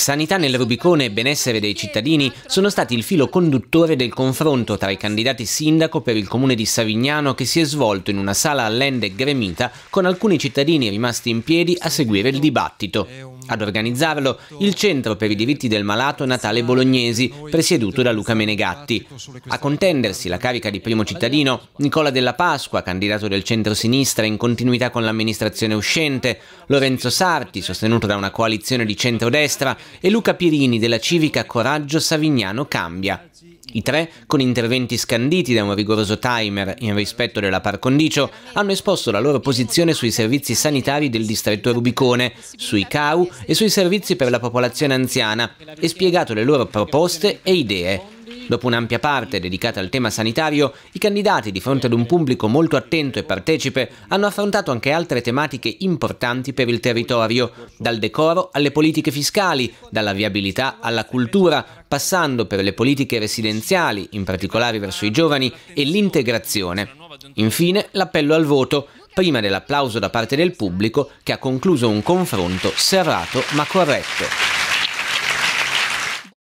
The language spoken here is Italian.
Sanità nel Rubicone e benessere dei cittadini sono stati il filo conduttore del confronto tra i candidati sindaco per il comune di Savignano che si è svolto in una sala allende gremita con alcuni cittadini rimasti in piedi a seguire il dibattito. Ad organizzarlo il Centro per i diritti del malato Natale Bolognesi, presieduto da Luca Menegatti. A contendersi la carica di primo cittadino, Nicola Della Pasqua, candidato del centro-sinistra in continuità con l'amministrazione uscente, Lorenzo Sarti, sostenuto da una coalizione di centrodestra, e Luca Pirini della civica Coraggio Savignano Cambia. I tre, con interventi scanditi da un rigoroso timer in rispetto della par condicio, hanno esposto la loro posizione sui servizi sanitari del distretto Rubicone, sui CAU e sui servizi per la popolazione anziana e spiegato le loro proposte e idee. Dopo un'ampia parte dedicata al tema sanitario, i candidati, di fronte ad un pubblico molto attento e partecipe, hanno affrontato anche altre tematiche importanti per il territorio, dal decoro alle politiche fiscali, dalla viabilità alla cultura, passando per le politiche residenziali, in particolare verso i giovani, e l'integrazione. Infine, l'appello al voto, prima dell'applauso da parte del pubblico che ha concluso un confronto serrato ma corretto.